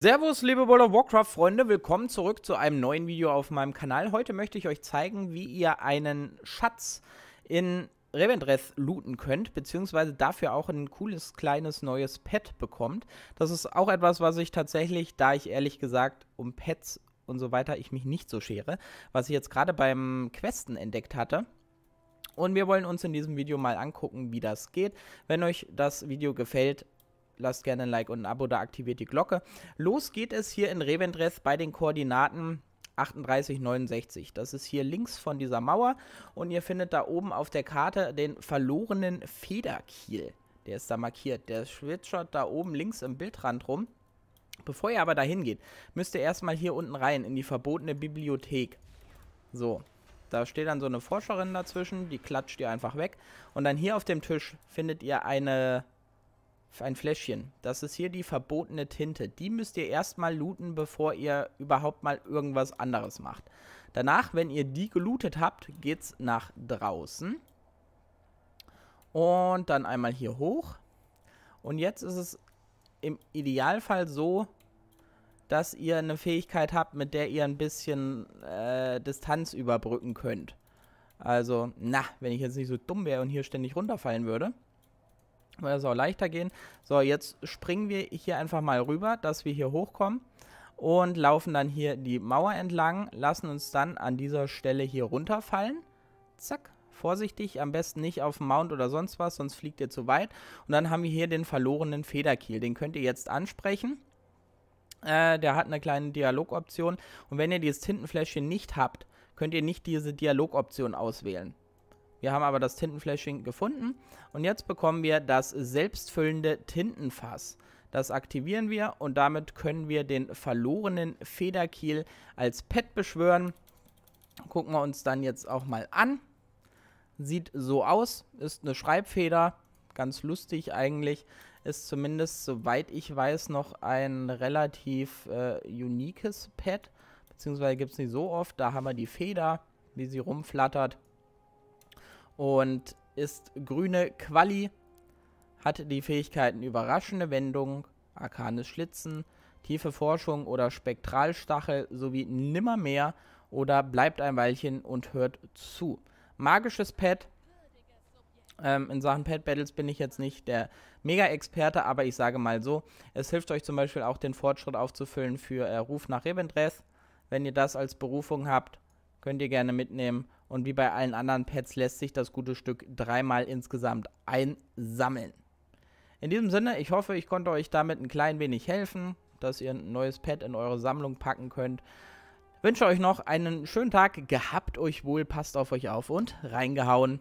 Servus, liebe World of Warcraft-Freunde, willkommen zurück zu einem neuen Video auf meinem Kanal. Heute möchte ich euch zeigen, wie ihr einen Schatz in Revendreth looten könnt, beziehungsweise dafür auch ein cooles kleines neues Pet bekommt. Das ist auch etwas, was ich tatsächlich, da ich ehrlich gesagt um Pets und so weiter ich mich nicht so schere, was ich jetzt gerade beim Questen entdeckt hatte. Und wir wollen uns in diesem Video mal angucken, wie das geht. Wenn euch das Video gefällt, lasst gerne ein Like und ein Abo da, aktiviert die Glocke. Los geht es hier in Reventres bei den Koordinaten 38, 69. Das ist hier links von dieser Mauer und ihr findet da oben auf der Karte den verlorenen Federkiel. Der ist da markiert. Der schwitschert da oben links im Bildrand rum. Bevor ihr aber dahin geht, müsst ihr erstmal hier unten rein in die verbotene Bibliothek. So, da steht dann so eine Forscherin dazwischen, die klatscht ihr einfach weg. Und dann hier auf dem Tisch findet ihr eine ein Fläschchen. Das ist hier die verbotene Tinte. Die müsst ihr erstmal looten, bevor ihr überhaupt mal irgendwas anderes macht. Danach, wenn ihr die gelootet habt, geht's nach draußen. Und dann einmal hier hoch. Und jetzt ist es im Idealfall so, dass ihr eine Fähigkeit habt, mit der ihr ein bisschen äh, Distanz überbrücken könnt. Also, na, wenn ich jetzt nicht so dumm wäre und hier ständig runterfallen würde es auch leichter gehen. So, jetzt springen wir hier einfach mal rüber, dass wir hier hochkommen und laufen dann hier die Mauer entlang, lassen uns dann an dieser Stelle hier runterfallen. Zack, vorsichtig, am besten nicht auf Mount oder sonst was, sonst fliegt ihr zu weit. Und dann haben wir hier den verlorenen Federkiel, den könnt ihr jetzt ansprechen. Äh, der hat eine kleine Dialogoption und wenn ihr dieses Tintenfläschchen nicht habt, könnt ihr nicht diese Dialogoption auswählen. Wir haben aber das Tintenflashing gefunden und jetzt bekommen wir das selbstfüllende Tintenfass. Das aktivieren wir und damit können wir den verlorenen Federkiel als Pet beschwören. Gucken wir uns dann jetzt auch mal an. Sieht so aus, ist eine Schreibfeder, ganz lustig eigentlich. Ist zumindest, soweit ich weiß, noch ein relativ äh, uniques Pad. Beziehungsweise gibt es nicht so oft. Da haben wir die Feder, wie sie rumflattert und ist grüne Quali, hat die Fähigkeiten überraschende Wendung, arkanes Schlitzen, tiefe Forschung oder Spektralstachel sowie nimmermehr oder bleibt ein Weilchen und hört zu. Magisches Pet. Ähm, in Sachen Pet Battles bin ich jetzt nicht der Mega-Experte, aber ich sage mal so, es hilft euch zum Beispiel auch den Fortschritt aufzufüllen für äh, Ruf nach Revendreth. Wenn ihr das als Berufung habt, könnt ihr gerne mitnehmen und wie bei allen anderen Pads lässt sich das gute Stück dreimal insgesamt einsammeln. In diesem Sinne, ich hoffe, ich konnte euch damit ein klein wenig helfen, dass ihr ein neues Pad in eure Sammlung packen könnt. Wünsche euch noch einen schönen Tag, gehabt euch wohl, passt auf euch auf und reingehauen.